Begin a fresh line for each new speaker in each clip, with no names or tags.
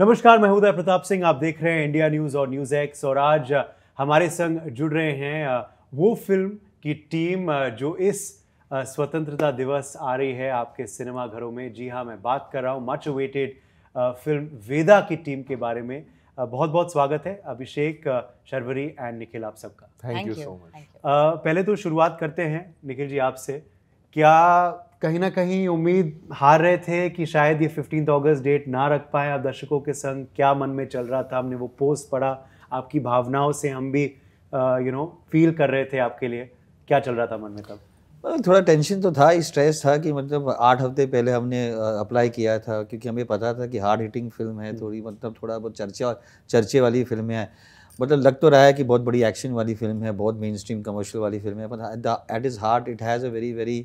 नमस्कार मैं उदय प्रताप सिंह आप देख रहे हैं इंडिया न्यूज़ और न्यूज़ एक्स और आज हमारे संग जुड़ रहे हैं वो फिल्म की टीम जो इस स्वतंत्रता दिवस आ रही है आपके सिनेमा घरों में जी हाँ मैं बात कर रहा हूँ मच वेटेड फिल्म वेदा की टीम के बारे में बहुत बहुत स्वागत है अभिषेक शर्वरी एंड निखिल आप सबका थैंक यू सो मच पहले तो शुरुआत करते हैं निखिल जी आपसे क्या कहीं ना कहीं उम्मीद हार रहे थे कि शायद ये फिफ्टीन अगस्त डेट ना रख पाए आप दर्शकों के संग क्या मन में चल रहा था हमने वो पोस्ट पढ़ा आपकी भावनाओं से हम भी यू नो फील कर रहे थे आपके लिए क्या चल रहा था मन में तब
मतलब थोड़ा टेंशन तो था स्ट्रेस था कि मतलब आठ हफ्ते पहले हमने अप्लाई किया था क्योंकि हमें पता था कि हार्ड हिटिंग फिल्म है हम्म। थोड़ी मतलब थोड़ा बहुत चर्चा चर्चे वाली फिल्में हैं मतलब लग तो रहा है कि बहुत बड़ी एक्शन वाली फिल्म है बहुत मेन स्ट्रीम कमर्शियल वाली फिल्म है but at its heart it has a very very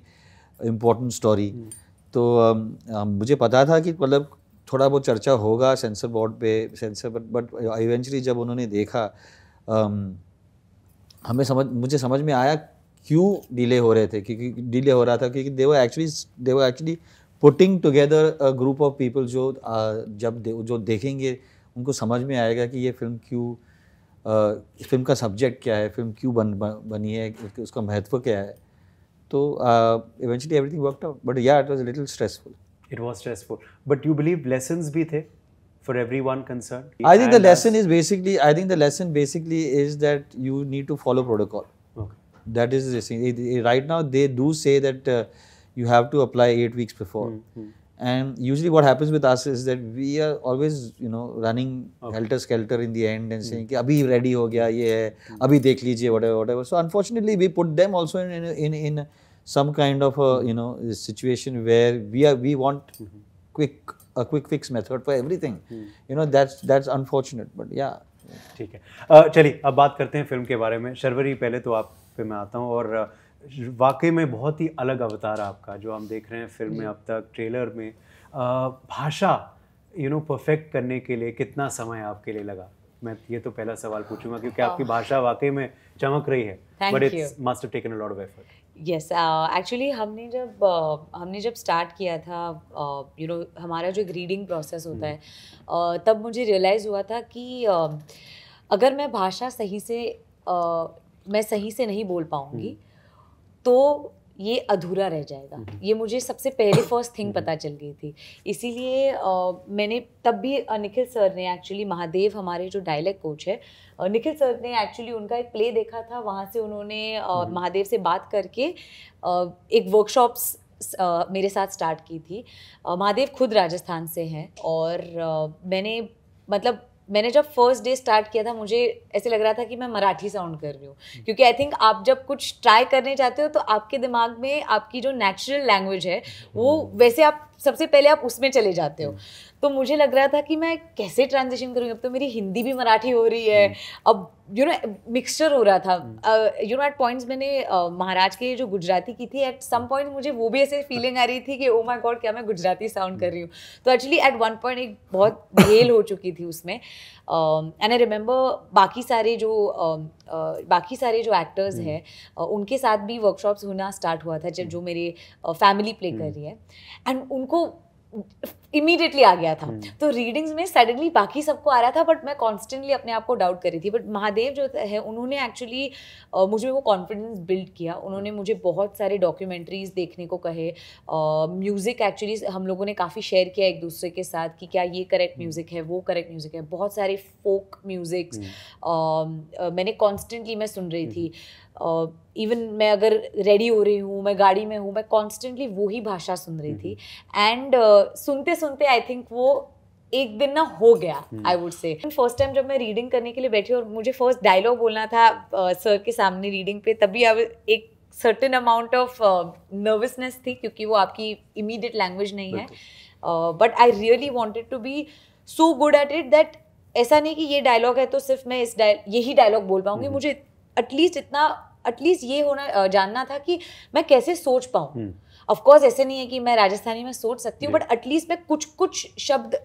important story hmm. तो um, um, मुझे पता था कि मतलब थोड़ा बहुत चर्चा होगा सेंसर बोर्ड पे सेंसर बट बट इवेंचुअली जब उन्होंने देखा um, हमें समझ मुझे समझ में आया क्यों डिले हो रहे थे क्योंकि डिले हो रहा था क्योंकि they were actually they were actually putting together a group of people जो uh, जब दे, जो देखेंगे उनको समझ में आएगा कि ये फिल्म क्यों फिल्म uh, का सब्जेक्ट क्या है फिल्म क्यों बन, बनी है उसका महत्व क्या है So uh, eventually everything worked
out. But yeah, it was a little stressful. It was stressful. But you believe lessons be there for everyone concerned? I think the lesson
is basically, I think the lesson basically is that you need to follow protocol. Okay. That is the thing. Right now, they do say that uh, you have to apply eight weeks before. Mm -hmm. hmm. And usually, what happens with us is that we are always, you know, running okay. helter skelter in the end and saying, ki, abhi ready ho gaya ye hai mm-hmm. abhi dekh lijiye whatever whatever." So unfortunately, we put them also in in in in some kind of a you know situation where we are we want mm-hmm. quick a quick fix method for everything. Mm. hmm You know
that's that's unfortunate, but yeah. ठीक है चलिए अब बात करते हैं film के बारे में शर्वरी पहले तो आप पे मैं आता हूँ और वाकई में बहुत ही अलग अवतार आपका जो हम देख रहे हैं फिल्म में अब तक ट्रेलर में भाषा यू नो परफेक्ट करने के लिए कितना समय आपके लिए लगा मैं ये तो पहला सवाल पूछूंगा क्योंकि आपकी oh. भाषा वाकई में चमक रही है but it's must taken a lot of effort
yes actually हमने जब uh, हमने जब स्टार्ट किया था you uh, know you know, हमारा जो रीडिंग प्रोसेस होता हम्म। है uh, तब मुझे रियलाइज़ हुआ था कि uh, अगर मैं भाषा सही से uh, मैं सही से नहीं बोल पाऊँगी हम्म। तो ये अधूरा रह जाएगा हम्म। ये मुझे सबसे पहले फर्स्ट थिंग पता चल गई थी इसीलिए मैंने तब भी निखिल सर ने एक्चुअली महादेव हमारे जो डायलेक्ट कोच है निखिल सर ने एक्चुअली उनका एक प्ले देखा था वहाँ से उन्होंने हम्म। महादेव से बात करके एक वर्कशॉप्स मेरे साथ स्टार्ट की थी महादेव खुद राजस्थान से हैं और मैंने मतलब मैंने जब फर्स्ट डे स्टार्ट किया था मुझे ऐसे लग रहा था कि मैं मराठी साउंड कर रही हूँ हम्म। क्योंकि आई थिंक आप जब कुछ ट्राई करने जाते हो तो आपके दिमाग में आपकी जो नेचुरल लैंग्वेज है हम्म। वो वैसे आप सबसे पहले आप उसमें चले जाते हो हम्म। तो मुझे लग रहा था कि मैं कैसे ट्रांजेक्शन करूँगी अब तो मेरी हिंदी भी मराठी हो रही है हम्म। अब यू नो मिक्सचर हो रहा था यू नो एट पॉइंट्स मैंने uh, महाराज के जो गुजराती की थी एट सम पॉइंट मुझे वो भी ऐसे फीलिंग आ रही थी कि ओ माय गॉड क्या मैं गुजराती साउंड कर रही हूँ तो एक्चुअली एट वन पॉइंट एक बहुत भेल हो चुकी थी उसमें एंड आई रिमेंबर बाकी सारे जो uh, uh, बाकी सारे जो एक्टर्स हम्म। हैं उनके साथ भी वर्कशॉप्स होना स्टार्ट हुआ था जब हम्म। जो मेरे फैमिली प्ले कर रही है एंड उनको इमीडिएटली आ गया था हम्म। तो रीडिंग्स में सडनली बाकी सबको आ रहा था बट मैं कॉन्स्टेंटली अपने आप को डाउट करी थी बट महादेव जो है उन्होंने एक्चुअली मुझे वो कॉन्फिडेंस बिल्ड किया उन्होंने मुझे बहुत सारे डॉक्यूमेंट्रीज देखने को कहे म्यूज़िक एक्चुअली हम लोगों ने काफ़ी शेयर किया एक दूसरे के साथ कि क्या ये करेक्ट म्यूज़िक हम्म। है वो करेक्ट म्यूज़िक है बहुत सारे फोक म्यूज़िक्स हम्म। मैंने कॉन्स्टेंटली मैं सुन रही थी इवन uh, मैं अगर रेडी हो रही हूँ मैं गाड़ी में हूँ मैं कॉन्स्टेंटली वो ही भाषा सुन रही थी एंड uh, सुनते सुनते आई थिंक वो एक दिन ना हो गया I would say first time जब मैं रीडिंग करने के लिए बैठी और मुझे फर्स्ट डायलॉग बोलना था सर uh, के सामने रीडिंग पे तभी अब एक सर्टेन अमाउंट ऑफ नर्वसनेस थी क्योंकि वो आपकी इमीडिएट लैंग्वेज नहीं है but I really wanted to be so good at it that ऐसा नहीं कि ये डायलॉग है तो सिर्फ मैं इस यही डायलॉग बोल पाऊंगी हम्म। मुझे एटलीस्ट इतना एटलीस्ट ये होना जानना था कि मैं कैसे सोच पाऊँ हम्म। ऑफकोर्स ऐसे नहीं है कि मैं राजस्थानी में सोच सकती हूँ बट एटलीस्ट मैं कुछ कुछ शब्द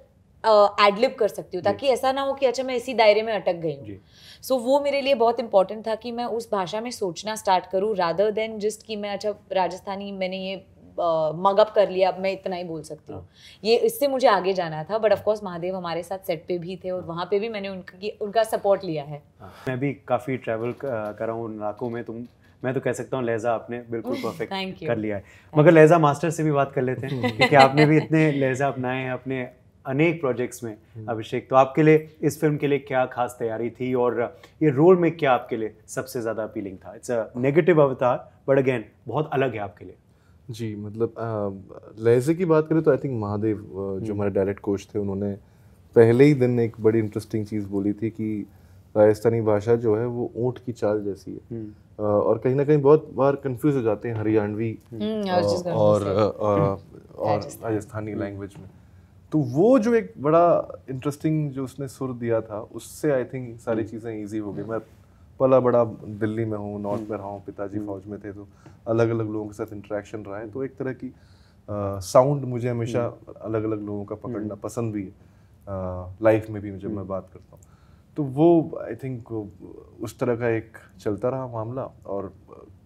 एडलिप uh, कर सकती हूँ ताकि ऐसा ना हो कि अच्छा मैं इसी दायरे में अटक गई हूँ सो so, वो मेरे लिए बहुत इंपॉर्टेंट था कि मैं उस भाषा में सोचना स्टार्ट करूँ रादर देन जस्ट कि मैं अच्छा राजस्थानी मैंने ये मगअप uh, कर लिया अब मैं इतना ही बोल सकती हूँ हाँ। ये इससे मुझे आगे जाना था बट ऑफकोर्स महादेव हमारे साथ सेट पे भी थे और वहाँ पे भी मैंने उनकी उनका सपोर्ट लिया है
हाँ। मैं भी काफ़ी ट्रैवल कर रहा हूँ इलाकों में तुम मैं तो कह सकता हूँ लहजा आपने बिल्कुल परफेक्ट कर लिया है मगर लहजा मास्टर से भी बात कर लेते हैं क्योंकि आपने भी इतने लहजा अपनाए हैं अपने अनेक प्रोजेक्ट्स में अभिषेक तो आपके लिए इस फिल्म के लिए क्या खास तैयारी थी और ये रोल में क्या आपके लिए सबसे ज़्यादा अपीलिंग था it's a negative avatar but again बहुत अलग है आपके लिए
जी मतलब लहजे की बात करें तो आई थिंक महादेव जो हम्म। हमारे डायरेक्ट कोच थे उन्होंने पहले ही दिन एक बड़ी इंटरेस्टिंग चीज़ बोली थी कि राजस्थानी भाषा जो है वो ऊँट की चाल जैसी है हम्म। और कहीं ना कहीं बहुत बार कंफ्यूज हो जाते हैं हरियाणवी हम्म, और और राजस्थानी लैंग्वेज में तो वो जो एक बड़ा इंटरेस्टिंग जो उसने सुर दिया था उससे आई थिंक सारी हम्म। चीज़ें इजी हो गई मैं पला बड़ा दिल्ली में हूँ नॉर्थ हम्म। में रहा हूँ पिताजी फौज में थे तो अलग अलग लोगों के साथ इंटरेक्शन रहा है तो एक तरह की साउंड मुझे हमेशा अलग अलग लोगों का पकड़ना पसंद भी है लाइफ में भी जब मैं बात करता हूँ तो वो आई थिंक उस तरह का एक चलता रहा मामला और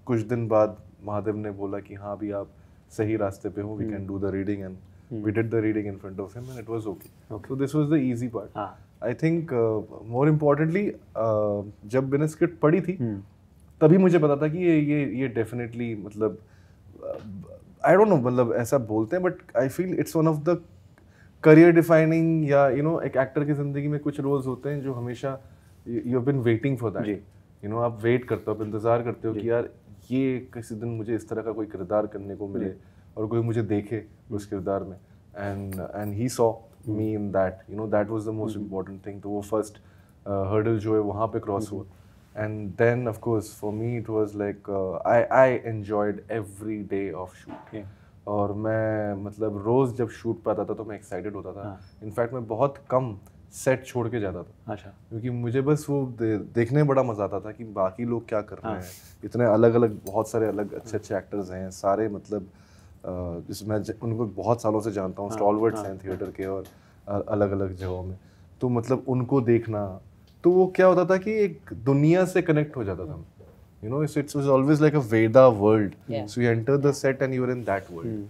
कुछ दिन बाद महादेव ने बोला कि हाँ भी आप सही रास्ते पे हो we can do the reading and we did the reading in front of him and it was okay so this was the easy part I think more importantly जब मैंने स्क्रिप्ट पढ़ी थी hmm. तभी मुझे पता था कि ये ये ये डेफिनेटली मतलब आई डोंट नो मतलब ऐसा बोलते हैं but I feel it's one of the career defining या यू नो एक एक्टर की जिंदगी में कुछ रोल्स होते हैं जो हमेशा you been waiting for that you know आप वेट करते हो आप इंतजार करते हो कि यार ये किसी दिन मुझे इस तरह का कोई किरदार करने को मिले और कोई मुझे देखे उस किरदार में and and he saw me in that you know that was the most important thing तो वो फर्स्ट हर्डल uh, जो है वहाँ पे क्रॉस हुआ and then of course for me it was like I I enjoyed every day of shoot और मैं मतलब रोज़ जब शूट पर आता था तो मैं एक्साइटेड होता था इनफैक्ट हाँ। मैं बहुत कम सेट छोड़ के जाता था अच्छा क्योंकि मुझे बस वो दे, देखने में बड़ा मज़ा आता था कि बाकी लोग क्या कर रहे हाँ। हैं इतने अलग अलग बहुत सारे अलग अच्छे अच्छे एक्टर्स हैं सारे मतलब जिसमें मैं उनको बहुत सालों से जानता हूँ स्टॉलवर्ड्स हाँ, हैं थिएटर के और अलग अलग जगहों में तो मतलब उनको देखना तो वो क्या होता था कि एक दुनिया से कनेक्ट हो जाता था you know it's, it's, it's always like a veda world yeah. so you enter the set and you're in that world hmm.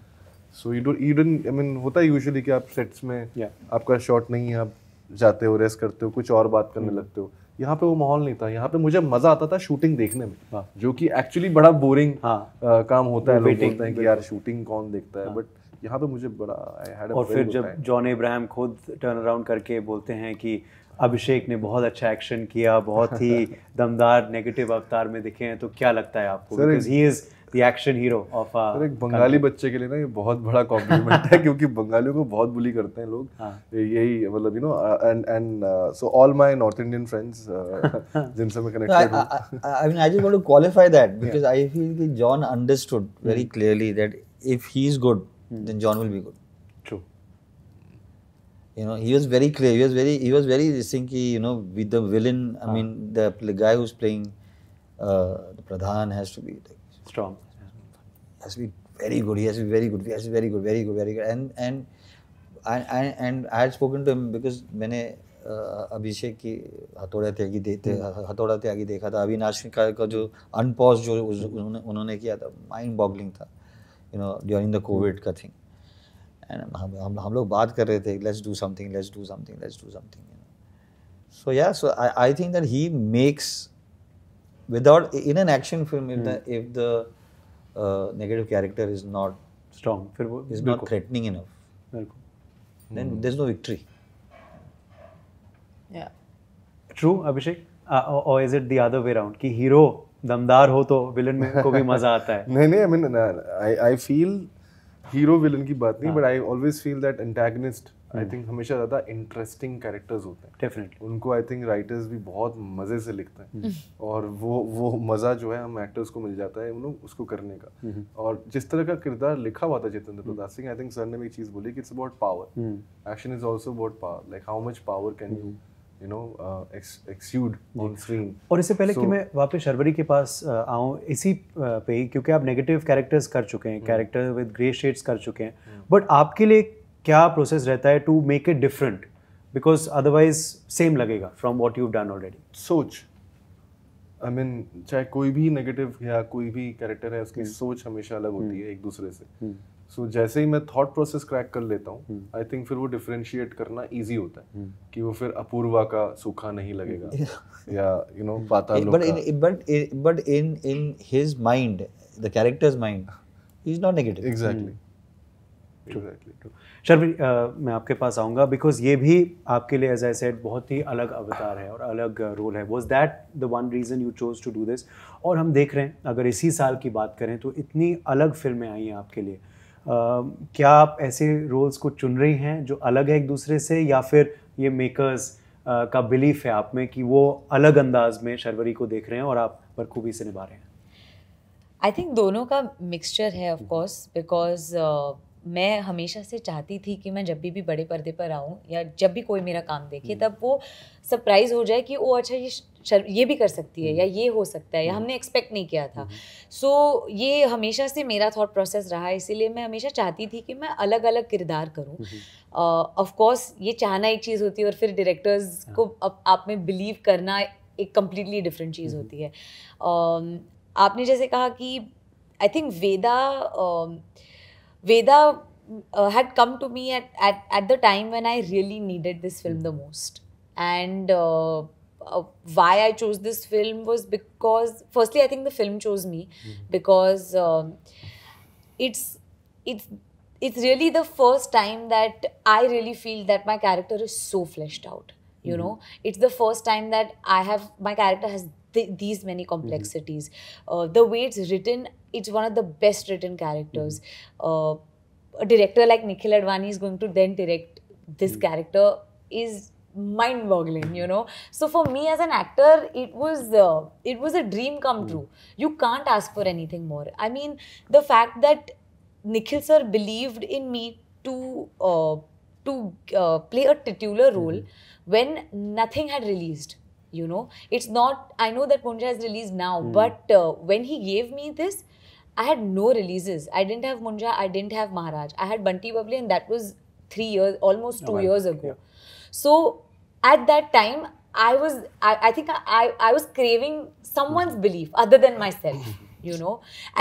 so you don't you didn't i mean hota है usually ki aap sets mein yeah. aapka shot nahi hai aap जाते हो rest करते हो कुछ और बात करने hmm. लगते हो यहाँ पे वो माहौल नहीं था यहाँ पे मुझे मजा आता था शूटिंग देखने में हाँ. जो कि एक्चुअली बड़ा बोरिंग हाँ. आ, काम होता है लोग बोलते हैं कि यार शूटिंग कौन देखता है बट यहाँ पे मुझे बड़ा
और फिर जब जॉन इब्राहिम खुद टर्न अराउंड करके बोलते हैं कि अभिषेक ने बहुत अच्छा एक्शन किया बहुत ही दमदार नेगेटिव अवतार में
दिखे हैं तो क्या लगता है आपको
एक्शन हीरो ऑफ एक uh, बंगाली बच्चे के लिए ना ये बहुत
बड़ा कॉम्प्लीमेंट है क्योंकि बंगालियों को बहुत बुली करते हैं लोग हाँ। यही मतलब you know and and so all my north Indian friends जिनसे मैं कनेक्टेड
हूं I mean I just want to qualify that because I feel कि John understood very clearly that if he is good then John will be good you know he was very clear he was very he was very thinking you know with the villain i ah. mean the, the guy who's playing uh, the pradhan has to be like, strong has to be very good he has to be very good he has to be very good very good very good and and I, I, and I had spoken to him because मैंने अभिषेक की हथौड़ा त्यागी देते हथौड़ा त्यागी देखा था अविनाश का जो unpause जो उन्होंने उन्होंने किया था माइंड बॉगलिंग था you know during the covid का थिंग एंड हम हम हम लोग बात कर रहे थे let's do something let's do something let's do something so yeah so I think that he makes without in an action film if mm. the if the uh, negative character is not strong फिर
वो is not threatening enough बिल्कुल then mm. there's no victory
yeah
true abhishek uh, or, or is it the other way around कि hero
दमदार हो तो villain में को भी मजा आता है नहीं नहीं I mean I I feel hero villain की बात नहीं but I always feel that antagonist I think हमेशा ज़्यादा इंटरेस्टिंग कैरेक्टर्स होते हैं डेफिनेटली उनको आई थिंक राइटर्स भी बहुत मज़े से लिखते हैं हम्म। और वो वो मज़ा जो है हम एक्टर्स को मिल जाता है उन्होंने उसको करने का हम्म। और जिस तरह का किरदार लिखा हुआ था Jitendra hmm. Prasad Singh I think sir ने भी एक चीज़ बोली कि it's about power action is also about power like how much power can you you know exude on screen और इससे पहले so, कि मैं
वापस शर्वरी के पास आऊँ इसी पे ही क्योंकि आप नेगेटिव कैरेक्टर्स कर चुके हैं कैरेक्टर विद ग्रे शेड्स कर चुके हैं बट hmm. आपके लिए क्या प्रोसेस रहता है to make it different because otherwise
same लगेगा from what you done already सोच आई मीन चाहे कोई भी नेगेटिव या कोई भी कैरेक्टर है उसकी hmm. सोच हमेशा अलग होती hmm. है एक दूसरे से सो so, जैसे ही मैं थॉट प्रोसेस क्रैक कर लेता हूँ आई हम्म। थिंक फिर वो डिफ्रेंशिएट करना ईजी होता है हम्म। कि वो फिर अपूर्वा का सूखा नहीं लगेगा या you know Paatal but but but
in in his mind the character's mind is not negative exactly Sharmi Sharmin मैं आपके पास आऊँगा बिकॉज ये भी आपके लिए एज आई सेड बहुत ही अलग अवतार है और अलग रोल uh, है was that the one reason you chose to do this और हम देख रहे हैं अगर इसी साल की बात करें तो इतनी अलग फिल्में आई हैं आपके लिए क्या आप ऐसे रोल्स को चुन रही हैं जो अलग है एक दूसरे से या फिर ये मेकर्स का बिलीफ है आप में कि वो अलग अंदाज में शर्वरी को देख रहे हैं और आप बखूबी से निभा रहे हैं
आई थिंक दोनों का मिक्सचर है ऑफ कोर्स बिकॉज मैं हमेशा से चाहती थी कि मैं जब भी भी बड़े पर्दे पर आऊँ या जब भी कोई मेरा काम देखे हम्म। तब वो सरप्राइज़ हो जाए कि वो अच्छा ये शर, ये भी कर सकती है हम्म। या ये हो सकता है या हम्म। हमने एक्सपेक्ट नहीं किया था सो so, ये हमेशा से मेरा थॉट प्रोसेस रहा है इसीलिए मैं हमेशा चाहती थी कि मैं अलग अलग किरदार करूँ ऑफकोर्स uh, ये चाहना एक चीज़ होती है और फिर डायरेक्टर्स हाँ। को अप, आप में बिलीव करना एक कम्प्लीटली डिफरेंट चीज़ होती है आपने जैसे कहा कि I think Veda uh, Veda uh, had come to me at, at, at the time when I really needed this film the most. And uh, uh, why I chose this film was because, firstly, I think the film chose me mm-hmm. because um, it's it's it's really the first time that I really feel that my character is so fleshed out. You mm-hmm. know, it's the first time that I have my character has th- these many mm-hmm. complexities. Mm-hmm. Uh, the way it's written, it's one of the best written characters. Mm-hmm. Uh, a director like Nikhil Advani is going to then direct this mm-hmm. character is mind boggling you know so for me as an actor it was uh, it was a dream come mm-hmm. true you can't ask for anything more i mean the fact that nikhil sir believed in me to uh, to uh, play a titular mm-hmm. role when nothing had released you know it's not i know that punja is released now mm. but uh, when he gave me this i had no releases i didn't have munja i didn't have maharaj i had banti babli and that was 3 years almost 2 oh, years ago yeah. so at that time i was i, I think I, I was craving someone's belief other than myself you know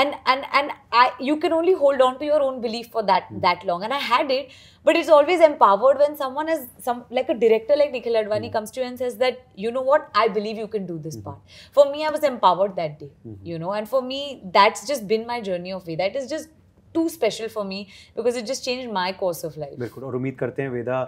and and and i you can only hold on to your own belief for that hmm. that long and i had it but it's always empowered when someone is some like a director like nikhil advani hmm. comes to you and says that you know what i believe you can do this hmm. part for me i was empowered that day you know and for me that's just been my journey of way that is just too special for me because it just changed my course of life
बिल्कुल और उम्मीद करते हैं वेदा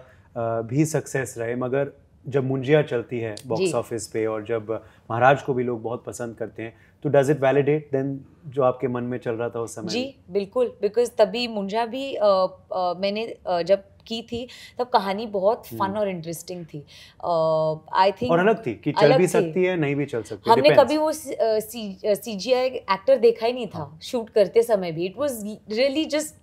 भी success रहे मगर जब मुंजिया चलती है बॉक्स ऑफिस पे और जब महाराज को भी लोग बहुत पसंद करते हैं तो डज इट वैलिडेट देन जो आपके मन में चल रहा था उस समय जी
बिल्कुल बिकॉज तभी मुंजा भी आ, आ, मैंने आ, जब की थी तब कहानी बहुत फन हम्म। और इंटरेस्टिंग थी आई uh, थिंक और अलग थी कि चल भी सकती
है नहीं भी चल सकती हमने Depends. कभी
वो सीजीआई uh, एक्टर देखा ही नहीं था शूट हाँ। करते समय भी it was really just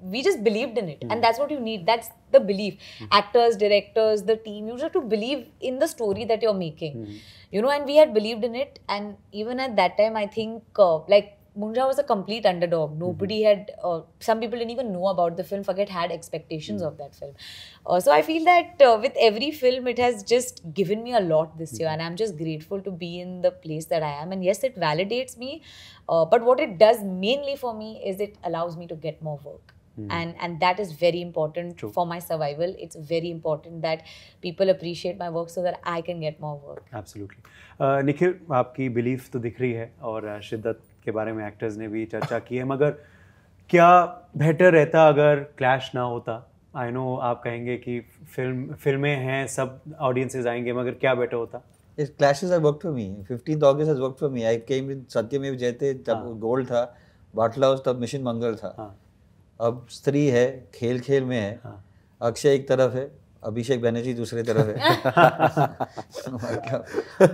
we just believed in it, mm. and hmm. that's what you need. That's the belief. Mm. Actors, directors, the team, you just have to believe in the story that you're making, hmm. you know. And we had believed in it, and even at that time, I think uh, like Munja was a complete underdog. Mm-hmm. Nobody had, uh, some people didn't even know about the film, forget had expectations mm. of that film. Uh, so I feel that uh, with every film, it has just given me a lot this year, mm-hmm. and I'm just grateful to be in the place that I am. And yes, it validates me, uh, but what it does mainly for me is it allows me to get more work. Mm. and and that is very important True. for my survival it's very important that people appreciate my work so that i can get more work
absolutely uh, nikhil आपकी belief तो दिख रही है और uh, शिद्दत के बारे में एक्टर्स ने भी चर्चा की है मगर क्या बेटर रहता अगर क्लैश ना होता आई नो आप कहेंगे कि फिल्म फिल्में हैं सब ऑडियंसेस आएंगे मगर क्या बेटर होता
it clashes have work for me fifteen August has work for me I came with Satyamev Jayate जब गोल्ड हाँ। था बाटला हाउस तब मिशन मंगल था हाँ. अब स्त्री है खेल खेल में है हाँ. अक्षय एक तरफ है अभिषेक बैनर्जी दूसरे तरफ है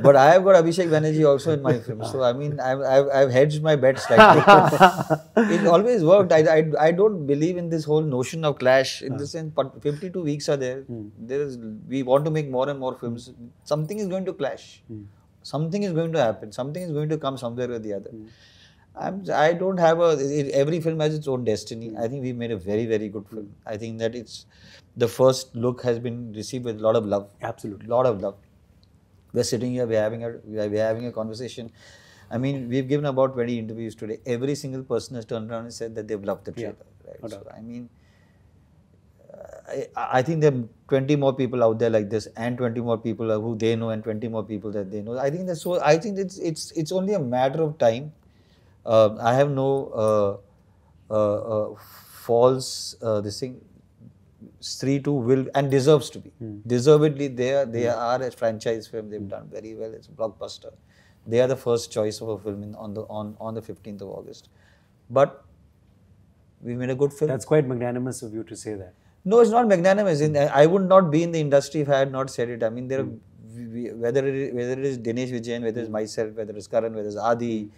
but I have Abhishek Banerjee also in my film so I mean I have hedged my bets like it always worked I I don't believe in this whole notion of clash in the sense 52 weeks are there there is we want to make more and more films something is going to clash something is going to happen something is going to come somewhere with the other I'm, I don't have a. It, every film has its own destiny. I think we made a very, very good film. Hmm. I think that it's the first look has been received with a lot of love. Absolutely, lot of love. We're sitting here. We're having a. We're having a conversation. I mean, we've given about 20 interviews today. Every single person has turned around and said that they've loved the trailer. Yeah. Right? So, I mean, uh, I, I, think there are 20 more people out there like this, and 20 more people who they know, and 20 more people that they know. I think that's so. I think it's it's it's only a matter of time uh, I have no uh, uh, uh, false this thing. 3 2 will and deserves to be. Hmm. Deservedly, they are, they hmm. are a franchise film. They've hmm. done very well. It's a blockbuster. They are the first choice of a film in, on the on, on the 15th of August. But we made a good
film. That's quite magnanimous of you to say that.
No, it's not magnanimous. In, I would not be in the industry if I had not said it. I mean, there mm. are, whether it, whether it is Dinesh Vijayan, whether it's myself, whether it's Karan, whether it's Adi,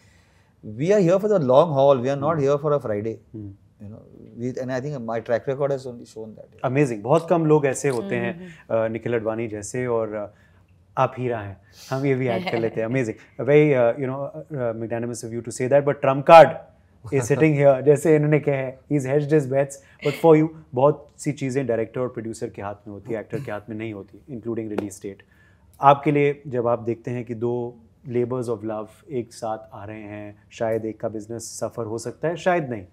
we are here for the long haul. We are not hmm. here for a Friday. Hmm. You know,
we, and I think my track record has only shown that. Yeah. Amazing. बहुत कम लोग ऐसे होते hmm, हैं निखिल अडवाणी जैसे और आप ही रहा है हम ये भी ऐड कर लेते हैं amazing very you know magnanimous of you to say that but trump card is sitting here जैसे इन्होंने कहा है is hedge his bets but for you बहुत सी चीज़ें डायरेक्टर और प्रोड्यूसर के हाथ में होती है एक्टर के हाथ में नहीं होती इंक्लूडिंग रिलीज डेट आपके लिए जब आप देखते हैं कि दो लेबर्स ऑफ लव एक साथ आ रहे हैं शायद एक का बिजनेस सफ़र हो सकता है शायद नहीं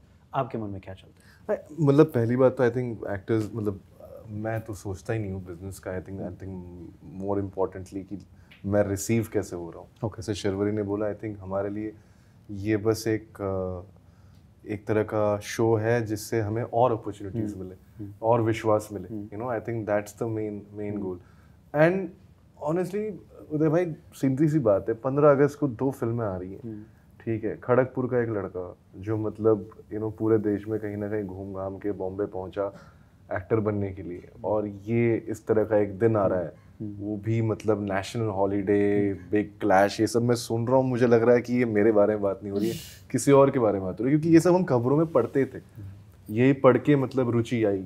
आपके मन में क्या चलता
है मतलब पहली बात तो आई थिंक एक्टर्स मतलब मैं तो सोचता ही नहीं हूँ बिजनेस का I think I think more importantly कि मैं रिसीव कैसे हो रहा हूँ okay. कैसे शर्वरी ने बोला आई थिंक हमारे लिए ये बस एक एक तरह का शो है जिससे हमें और अपॉर्चुनिटीज हम्म, मिले हम्म। और विश्वास मिले you know I think that's the main main goal and honestly Uday भाई सीधी सी बात है पंद्रह अगस्त को दो फिल्में आ रही हैं हम्म। ठीक है खड़गपुर का एक लड़का जो मतलब यू नो पूरे देश में कहीं ना कहीं घूम घाम के बॉम्बे पहुंचा एक्टर बनने के लिए हम्म। और ये इस तरह का एक दिन आ रहा है हम्म। वो भी मतलब नेशनल हॉलीडे बिग क्लैश ये सब मैं सुन रहा हूँ मुझे लग रहा है कि ये मेरे बारे में बात नहीं हो रही है किसी और के बारे में बात हो रही है क्योंकि ये सब हम खबरों में पढ़ते थे यही पढ़ के मतलब रुचि आई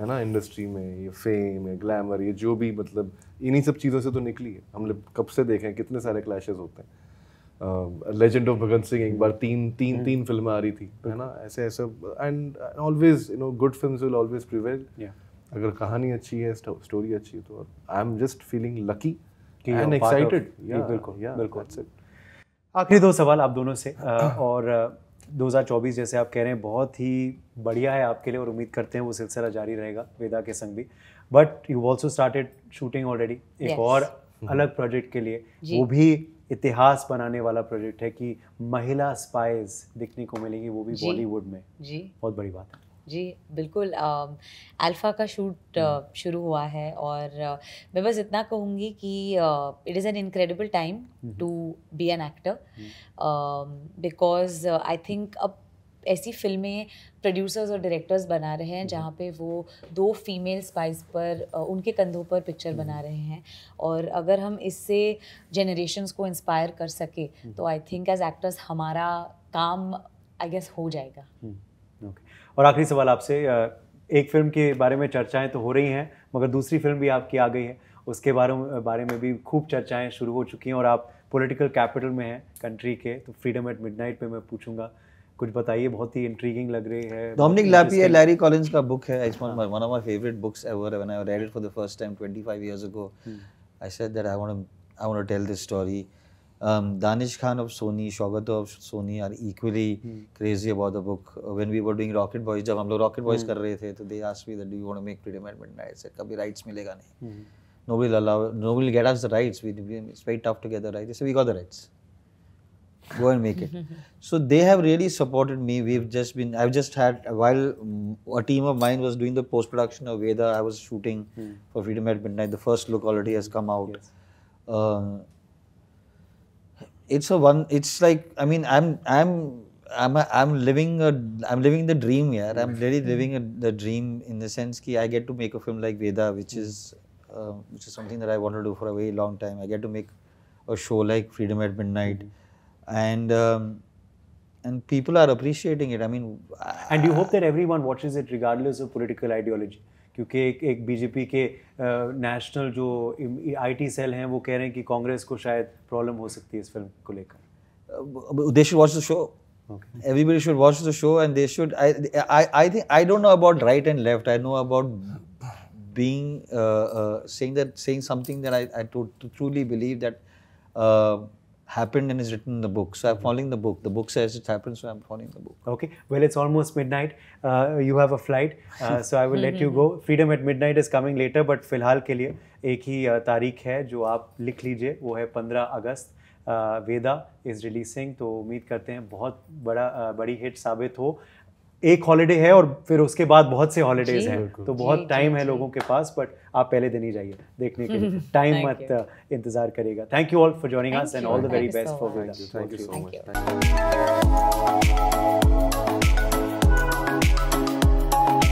है ना इंडस्ट्री में ये फेम ये ग्लैमर ये जो भी मतलब इन्हीं सब चीज़ों से तो निकली है हम लोग कब से देखें कितने सारे क्लैशेज होते हैं लेजेंड ऑफ भगत सिंह एक बार तीन तीन हम्म। तीन फिल्में आ रही थी है ना हम्म। ऐसे ऐसे and always you know good film always prevail अगर कहानी अच्छी है स्टोरी अच्छी है तो I am just feeling lucky excited बिल्कुल
आखिरी दो सवाल आप दोनों से और 2024 जैसे आप कह रहे हैं बहुत ही बढ़िया है आपके लिए और उम्मीद करते हैं वो सिलसिला जारी रहेगा वेदा के संग भी but you also started shooting already एक yes. और हम्म। अलग प्रोजेक्ट के लिए वो भी इतिहास बनाने वाला प्रोजेक्ट है कि महिला स्पाइस दिखने को मिलेंगी वो भी बॉलीवुड में जी बहुत बड़ी बात है
जी बिल्कुल अल्फ़ा का शूट हम्म। शुरू हुआ है और मैं बस इतना कहूँगी कि it is an incredible time to be an actor because I think अब ऐसी फिल्में प्रोड्यूसर्स और डायरेक्टर्स बना रहे हैं हम्म। जहाँ पे वो दो फीमेल स्पाइस पर उनके कंधों पर पिक्चर बना हम्म। रहे हैं और अगर हम इससे जनरेशन्स को इंस्पायर कर सके तो आई थिंक एज एक्टर्स हमारा काम आई गेस हो जाएगा
ओके और आखिरी सवाल आपसे एक फिल्म के बारे में चर्चाएं तो हो रही हैं मगर दूसरी फिल्म भी आपकी आ गई है उसके बारे में बारे में भी खूब चर्चाएं शुरू हो चुकी हैं और आप पॉलिटिकल कैपिटल में हैं कंट्री के तो फ्रीडम एट मिडनाइट पे मैं पूछूंगा कुछ बताइए बहुत ही इंट्रीगिंग लग रही है डोमिनिक लैपी है लैरी
कॉलिंस का बुक है it's one
one of my favourite books ever when I read it for the first time 25 years
ago I said that I want I want to tell this story Um, Danish Khan of Sony, Shogato of Sony are equally hmm. crazy about the book. When we were doing Rocket Boys, जब हम लोग Rocket Boys hmm. कर रहे थे, तो they asked me that do you want to make Freedom at Midnight? I said कभी rights मिलेगा नहीं. Hmm. Nobody will allow, nobody will get us the rights. We, we it's very tough to get the rights. So we got the rights. Go and make it. so they have really supported me. We've just been, I've just had, while a team of mine was doing the post production of Veda, I was shooting hmm. for Freedom at Midnight. The first look already has come out. Yes. Uh, it's a one it's like i mean i'm i'm I'm a, I'm living a I'm living the dream here. I'm really mm-hmm. living a, the dream in the sense that I get to make a film like Veda, which is uh, which is something that I want to do for a very long time. I get to make a show like Freedom at Midnight, mm-hmm.
and um, and people are appreciating it. I mean, and you I, hope that everyone watches it regardless of political ideology. क्योंकि एक एक BJP के national जो IT cell हैं वो कह रहे हैं कि कांग्रेस को शायद प्रॉब्लम हो सकती है इस फिल्म को लेकर उद्देश्य watch the show
everybody should watch the show and they should I I think I don't know about right and left I know about being saying that saying something that I I truly believe that happened and is written in the book. So I'm following the book. The book says it happened, so I'm following the
book. Okay. Well, it's almost midnight. Uh, you have a flight, uh, so I will let you go. Freedom at Midnight is coming later, but फिलहाल ke liye ek hi uh, tarikh hai jo aap likh लीजिए Wo hai 15 अगस्त Veda is releasing तो उम्मीद करते हैं बहुत बड़ा बड़ी हिट एक हॉलीडे है और फिर उसके बाद बहुत से हॉलीडेज हैं तो बहुत टाइम है लोगों के पास बट आप पहले दिन ही जाइए देखने के लिए टाइम मत uh, इंतजार करेगा thank you all for joining us and all the very best for thank you so much